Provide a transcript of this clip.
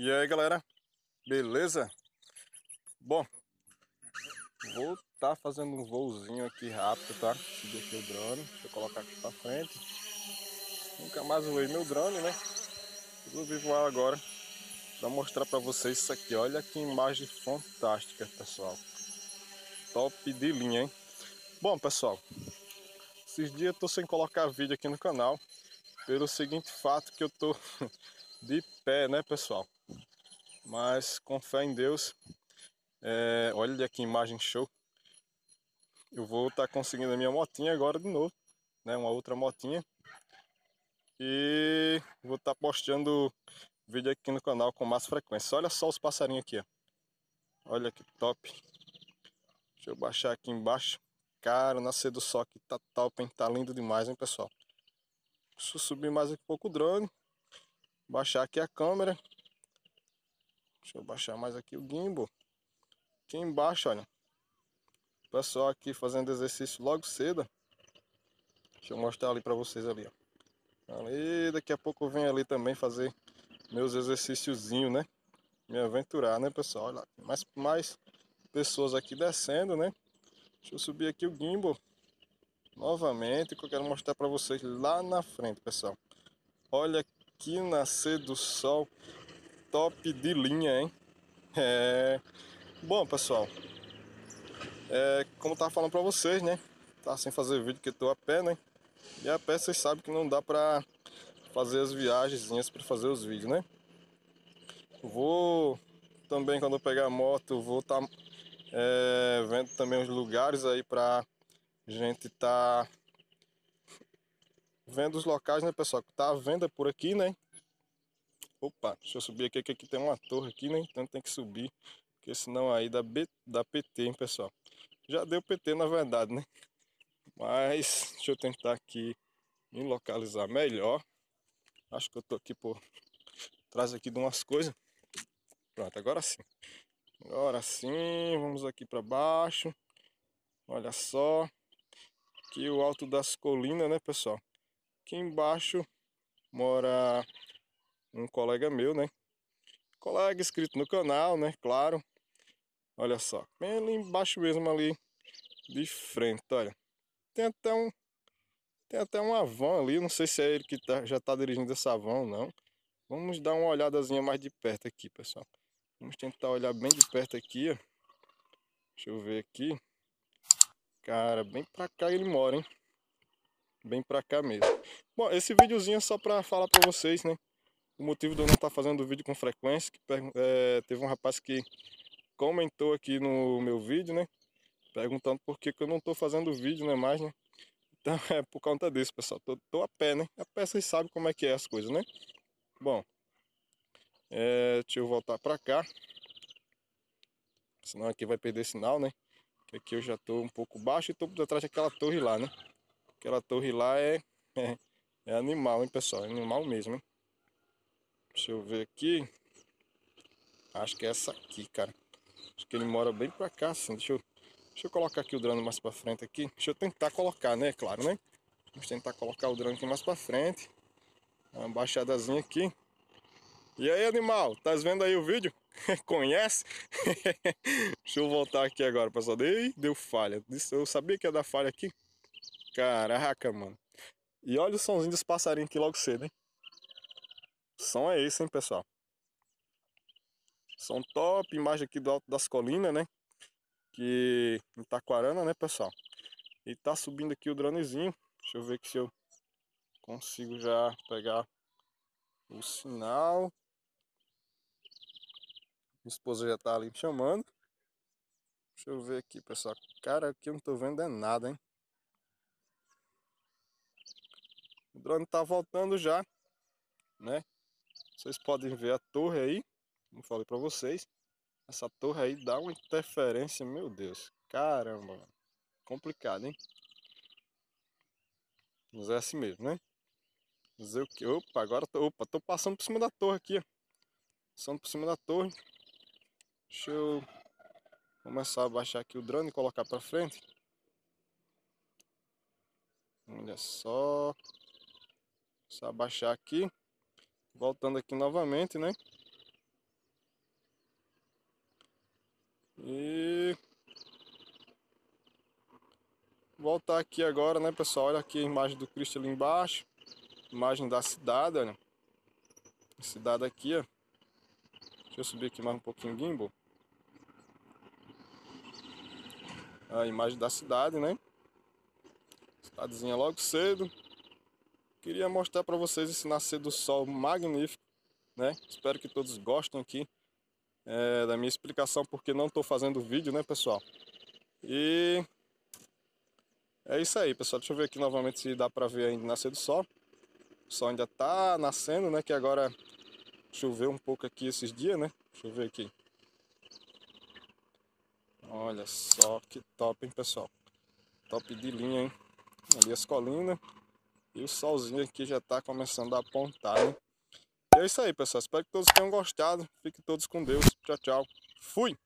E aí galera, beleza? Bom, vou estar tá fazendo um voozinho aqui rápido, tá? Deixa o drone, deixa eu colocar aqui pra frente. Nunca mais usei meu drone, né? Vou voar agora pra mostrar pra vocês isso aqui. Olha que imagem fantástica, pessoal. Top de linha, hein? Bom, pessoal, esses dias eu tô sem colocar vídeo aqui no canal pelo seguinte fato que eu tô de pé, né, pessoal? Mas com fé em Deus, é, olha que imagem show. Eu vou estar tá conseguindo a minha motinha agora de novo, né, uma outra motinha. E vou estar tá postando vídeo aqui no canal com mais frequência. Olha só os passarinhos aqui, ó. Olha que top. Deixa eu baixar aqui embaixo. Cara, nascer do sol aqui tá top, hein? Tá lindo demais, hein, pessoal? Deixa eu subir mais um pouco o drone baixar aqui a câmera. Deixa eu baixar mais aqui o gimbal. Aqui embaixo, olha. O pessoal aqui fazendo exercício logo cedo. Deixa eu mostrar ali para vocês ali, ó. Ali, daqui a pouco eu venho ali também fazer meus exercíciozinhos, né? Me aventurar, né, pessoal? Olha lá, mais, mais pessoas aqui descendo, né? Deixa eu subir aqui o gimbal novamente, que eu quero mostrar para vocês lá na frente, pessoal. Olha que nascer do sol top de linha, hein? É... Bom, pessoal, é... como eu tava falando pra vocês, né? Tá sem fazer vídeo que tô a pé, né? E a pé vocês sabem que não dá pra fazer as viagens pra fazer os vídeos, né? Vou também, quando eu pegar a moto, vou estar tá, é... vendo também os lugares aí pra gente tá vendo os locais, né, pessoal? Que tá à venda por aqui, né? Opa, deixa eu subir aqui, que aqui tem uma torre aqui, né? Então tem que subir, porque senão aí dá, B, dá PT, hein, pessoal? Já deu PT, na verdade, né? Mas deixa eu tentar aqui me localizar melhor. Acho que eu tô aqui por trás aqui de umas coisas. Pronto, agora sim. Agora sim, vamos aqui para baixo. Olha só. Aqui o alto das colinas, né, pessoal? Aqui embaixo mora um colega meu, né? Colega inscrito no canal, né? Claro. Olha só, bem ali embaixo mesmo ali de frente, olha. Tem até um tem até um avão ali, não sei se é ele que tá, já está dirigindo esse avão não. Vamos dar uma olhadazinha mais de perto aqui, pessoal. Vamos tentar olhar bem de perto aqui, ó. Deixa eu ver aqui. Cara, bem pra cá ele mora, hein? bem pra cá mesmo. Bom, esse videozinho é só pra falar pra vocês, né? O motivo de eu não estar tá fazendo vídeo com frequência, que é, teve um rapaz que comentou aqui no meu vídeo, né? Perguntando por que, que eu não tô fazendo vídeo, né, mais, né? Então é por conta disso, pessoal. Tô, tô a pé, né? A pé vocês sabem como é que é as coisas, né? Bom, é, deixa eu voltar pra cá. Senão aqui vai perder sinal, né? porque aqui eu já tô um pouco baixo e tô detrás daquela torre lá, né? Aquela torre lá é, é, é animal, hein, pessoal? É animal mesmo, hein? Deixa eu ver aqui. Acho que é essa aqui, cara. Acho que ele mora bem pra cá, assim. Deixa eu, deixa eu colocar aqui o drone mais pra frente aqui. Deixa eu tentar colocar, né? Claro, né? Vamos tentar colocar o drone aqui mais pra frente. Uma baixadazinha aqui. E aí, animal? Tá vendo aí o vídeo? Conhece? Deixa eu voltar aqui agora, pessoal. Dei, deu falha. Eu sabia que ia dar falha aqui. Caraca, mano. E olha o somzinho dos passarinhos aqui logo cedo, hein? O som é esse, hein, pessoal? Som top, imagem aqui do alto das colinas, né? Que em Taquarana, né, pessoal? E tá subindo aqui o dronezinho. Deixa eu ver se eu consigo já pegar o sinal. Minha esposa já tá ali me chamando. Deixa eu ver aqui, pessoal. Cara, aqui eu não tô vendo é nada, hein? O drone está voltando já, né? Vocês podem ver a torre aí, como falei para vocês. Essa torre aí dá uma interferência, meu Deus. Caramba, complicado, hein? Mas é assim mesmo, né? Fazer o que. Opa, agora tô... Opa, tô passando por cima da torre aqui, ó. Passando por cima da torre. Deixa eu começar a baixar aqui o drone e colocar para frente. Olha só. Só abaixar aqui. Voltando aqui novamente, né? E... Voltar aqui agora, né, pessoal? Olha aqui a imagem do Cristo ali embaixo. Imagem da cidade, olha. A cidade aqui, ó. Deixa eu subir aqui mais um pouquinho o gimbal. A imagem da cidade, né? Cidadezinha logo cedo. Queria mostrar para vocês esse nascer do sol magnífico, né? Espero que todos gostem aqui é, da minha explicação porque não estou fazendo vídeo, né, pessoal? E é isso aí, pessoal. Deixa eu ver aqui novamente se dá para ver ainda o nascer do sol. O sol ainda está nascendo, né? Que agora choveu um pouco aqui esses dias, né? Deixa eu ver aqui. Olha só que top, hein, pessoal? Top de linha, hein? Ali as colinas. E o solzinho aqui já está começando a apontar, E é isso aí, pessoal. Espero que todos tenham gostado. Fiquem todos com Deus. Tchau, tchau. Fui!